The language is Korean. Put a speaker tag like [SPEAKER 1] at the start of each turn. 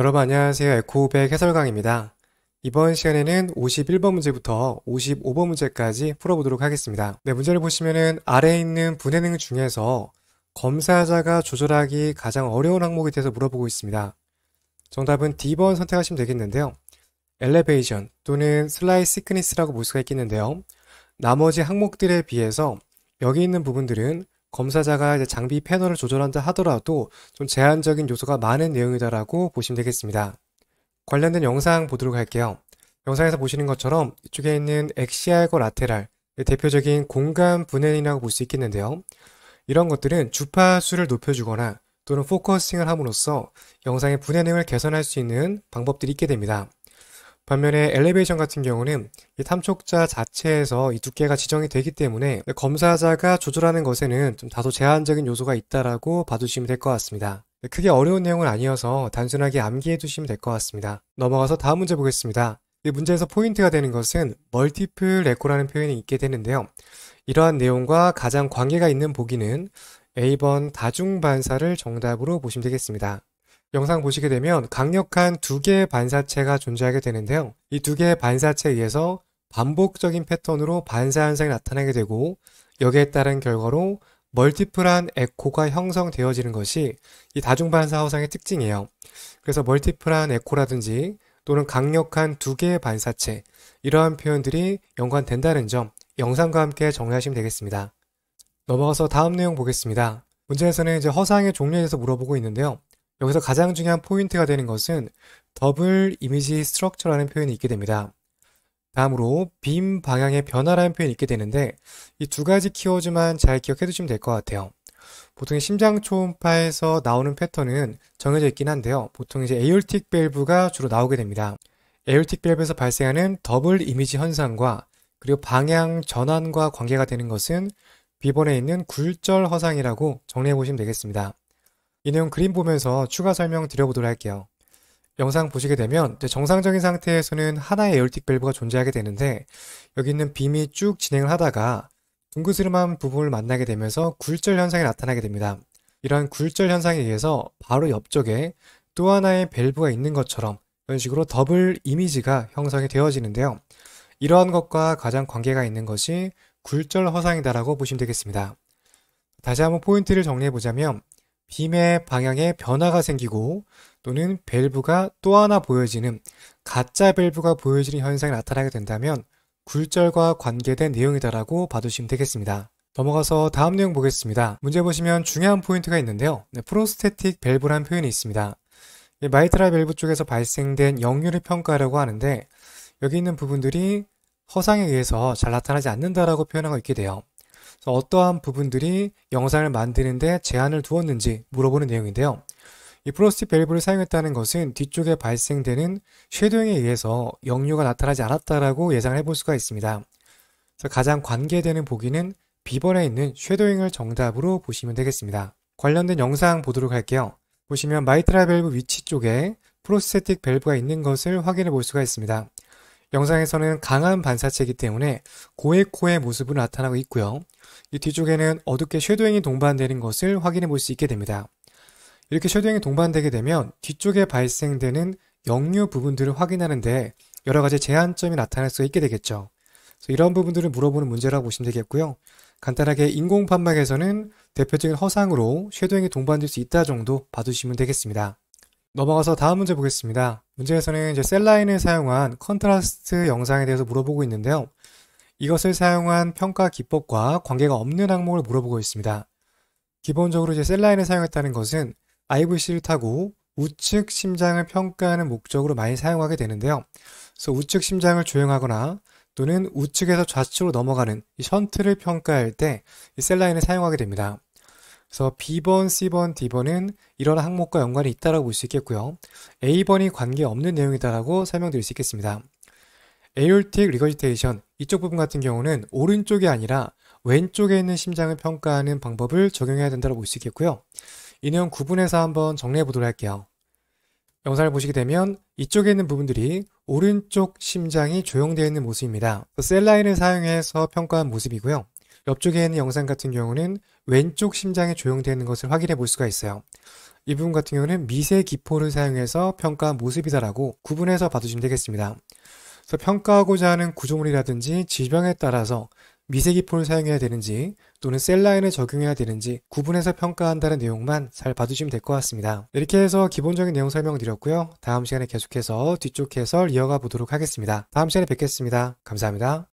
[SPEAKER 1] 여러분 안녕하세요. 에코백 해설강입니다. 이번 시간에는 51번 문제부터 55번 문제까지 풀어보도록 하겠습니다. 네, 문제를 보시면은 아래에 있는 분해능 중에서 검사자가 조절하기 가장 어려운 항목에 대해서 물어보고 있습니다. 정답은 D번 선택하시면 되겠는데요. 엘레베이션 또는 슬라이 시크니스라고 볼 수가 있겠는데요. 나머지 항목들에 비해서 여기 있는 부분들은 검사자가 이제 장비 패널을 조절한다 하더라도 좀 제한적인 요소가 많은 내용이다라고 보시면 되겠습니다. 관련된 영상 보도록 할게요. 영상에서 보시는 것처럼 이쪽에 있는 엑시알과 라테랄, 대표적인 공간 분해이라고 볼 수 있겠는데요. 이런 것들은 주파수를 높여주거나 또는 포커싱을 함으로써 영상의 분해능을 개선할 수 있는 방법들이 있게 됩니다. 반면에 엘리베이션 같은 경우는 이 탐촉자 자체에서 이 두께가 지정이 되기 때문에 검사자가 조절하는 것에는 좀 다소 제한적인 요소가 있다라고 봐주시면 될 것 같습니다. 네, 크게 어려운 내용은 아니어서 단순하게 암기해 두시면 될 것 같습니다. 넘어가서 다음 문제 보겠습니다. 이 문제에서 포인트가 되는 것은 멀티플 레코라는 표현이 있게 되는데요. 이러한 내용과 가장 관계가 있는 보기는 A번 다중반사를 정답으로 보시면 되겠습니다. 영상 보시게 되면 강력한 두 개의 반사체가 존재하게 되는데요. 이 두 개의 반사체에 의해서 반복적인 패턴으로 반사 현상이 나타나게 되고 여기에 따른 결과로 멀티플한 에코가 형성되어지는 것이 이 다중반사 허상의 특징이에요. 그래서 멀티플한 에코라든지 또는 강력한 두 개의 반사체 이러한 표현들이 연관된다는 점 영상과 함께 정리하시면 되겠습니다. 넘어가서 다음 내용 보겠습니다. 문제에서는 이제 허상의 종류에 대해서 물어보고 있는데요. 여기서 가장 중요한 포인트가 되는 것은 더블 이미지 스트럭처라는 표현이 있게 됩니다. 다음으로 빔 방향의 변화라는 표현이 있게 되는데 이 두 가지 키워드만 잘 기억해 두시면 될 것 같아요. 보통 심장 초음파에서 나오는 패턴은 정해져 있긴 한데요. 보통 이제 에올틱 밸브가 주로 나오게 됩니다. 에올틱 밸브에서 발생하는 더블 이미지 현상과 그리고 방향 전환과 관계가 되는 것은 비번에 있는 굴절 허상이라고 정리해 보시면 되겠습니다. 이 내용 그림 보면서 추가 설명 드려보도록 할게요. 영상 보시게 되면 정상적인 상태에서는 하나의 에어틱 밸브가 존재하게 되는데 여기 있는 빔이 쭉 진행을 하다가 둥그스름한 부분을 만나게 되면서 굴절 현상이 나타나게 됩니다. 이러한 굴절 현상에 의해서 바로 옆쪽에 또 하나의 밸브가 있는 것처럼 이런 식으로 더블 이미지가 형성이 되어지는데요. 이러한 것과 가장 관계가 있는 것이 굴절 허상이다라고 보시면 되겠습니다. 다시 한번 포인트를 정리해 보자면 빔의 방향에 변화가 생기고 또는 밸브가 또 하나 보여지는 가짜 밸브가 보여지는 현상이 나타나게 된다면 굴절과 관계된 내용이다라고 봐두시면 되겠습니다. 넘어가서 다음 내용 보겠습니다. 문제 보시면 중요한 포인트가 있는데요. 네, 프로스테틱 밸브란 표현이 있습니다. 마이트라 밸브 쪽에서 발생된 역류를 평가하려고 하는데 여기 있는 부분들이 허상에 의해서 잘 나타나지 않는다라고 표현하고 있게 돼요. 그래서 어떠한 부분들이 영상을 만드는데 제한을 두었는지 물어보는 내용인데요. 이 프로스티 밸브를 사용했다는 것은 뒤쪽에 발생되는 쉐도잉에 의해서 역류가 나타나지 않았다라고 예상을 해볼 수가 있습니다. 그래서 가장 관계되는 보기는 비번에 있는 쉐도잉을 정답으로 보시면 되겠습니다. 관련된 영상 보도록 할게요. 보시면 마이트라 밸브 위치 쪽에 프로스테틱 밸브가 있는 것을 확인해 볼 수가 있습니다. 영상에서는 강한 반사체이기 때문에 고액 코의 모습으로 나타나고 있고요. 이 뒤쪽에는 어둡게 섀도잉이 동반되는 것을 확인해 볼 수 있게 됩니다. 이렇게 섀도잉이 동반되게 되면 뒤쪽에 발생되는 역류 부분들을 확인하는데 여러 가지 제한점이 나타날 수 있게 되겠죠. 이런 부분들을 물어보는 문제라고 보시면 되겠고요. 간단하게 인공판막에서는 대표적인 허상으로 섀도잉이 동반될 수 있다 정도 봐주시면 되겠습니다. 넘어가서 다음 문제 보겠습니다. 문제에서는 이제 셀라인을 사용한 컨트라스트 영상에 대해서 물어보고 있는데요. 이것을 사용한 평가 기법과 관계가 없는 항목을 물어보고 있습니다. 기본적으로 이제 셀라인을 사용했다는 것은 IVC를 타고 우측 심장을 평가하는 목적으로 많이 사용하게 되는데요. 그래서 우측 심장을 조형하거나 또는 우측에서 좌측으로 넘어가는 이 션트를 평가할 때 이 셀라인을 사용하게 됩니다. 그래서 B번, C번, D번은 이런 항목과 연관이 있다라고 볼 수 있겠고요. A번이 관계없는 내용이다라고 설명드릴 수 있겠습니다. 에올틱 리거지테이션 이쪽 부분 같은 경우는 오른쪽이 아니라 왼쪽에 있는 심장을 평가하는 방법을 적용해야 된다고 볼 수 있겠고요. 이 내용 구분해서 한번 정리해 보도록 할게요. 영상을 보시게 되면 이쪽에 있는 부분들이 오른쪽 심장이 조형되어 있는 모습입니다. 셀라인을 사용해서 평가한 모습이고요. 옆쪽에 있는 영상 같은 경우는 왼쪽 심장이 조형되어 있는 것을 확인해 볼 수가 있어요. 이 부분 같은 경우는 미세 기포를 사용해서 평가한 모습이다라고 구분해서 봐주시면 되겠습니다. 그래서 평가하고자 하는 구조물이라든지 질병에 따라서 미세기포를 사용해야 되는지 또는 셀라인을 적용해야 되는지 구분해서 평가한다는 내용만 잘 봐주시면 될 것 같습니다. 이렇게 해서 기본적인 내용 설명드렸고요. 다음 시간에 계속해서 뒤쪽 해설 이어가 보도록 하겠습니다. 다음 시간에 뵙겠습니다. 감사합니다.